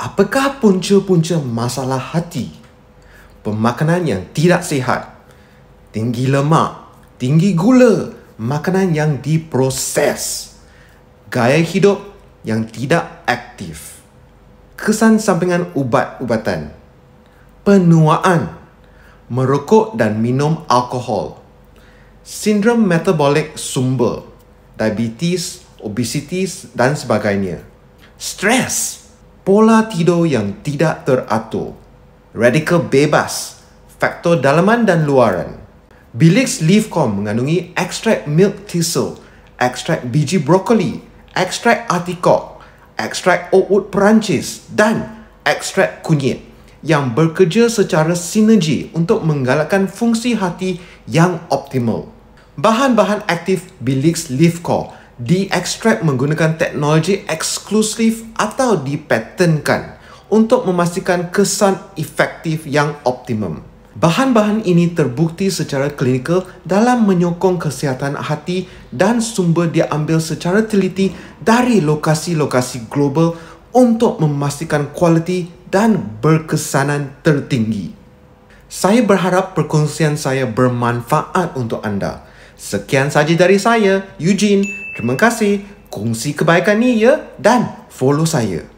apakah punca-punca masalah hati? Pemakanan yang tidak sihat, tinggi lemak, tinggi gula, makanan yang diproses, gaya hidup yang tidak aktif, kesan sampingan ubat-ubatan, penuaan, merokok dan minum alkohol, sindrom metabolik sumber, diabetes, obesitis dan sebagainya, stres, stres, pola tidur yang tidak teratur, radikal bebas, faktor dalaman dan luaran. Bilix Leafcom mengandungi ekstrak milk thistle, ekstrak biji brokoli, ekstrak artikok, ekstrak oakwood perancis dan ekstrak kunyit yang bekerja secara sinergi untuk menggalakkan fungsi hati yang optimal. Bahan-bahan aktif Bilix Leafcom diekstrak menggunakan teknologi eksklusif atau dipatenkan untuk memastikan kesan efektif yang optimum. Bahan-bahan ini terbukti secara klinikal dalam menyokong kesihatan hati dan sumber diambil secara teliti dari lokasi-lokasi global untuk memastikan kualiti dan berkesanan tertinggi. Saya berharap perkongsian saya bermanfaat untuk anda. Sekian sahaja dari saya, Eugene. Terima kasih. Kongsi kebaikan ni ya dan follow saya.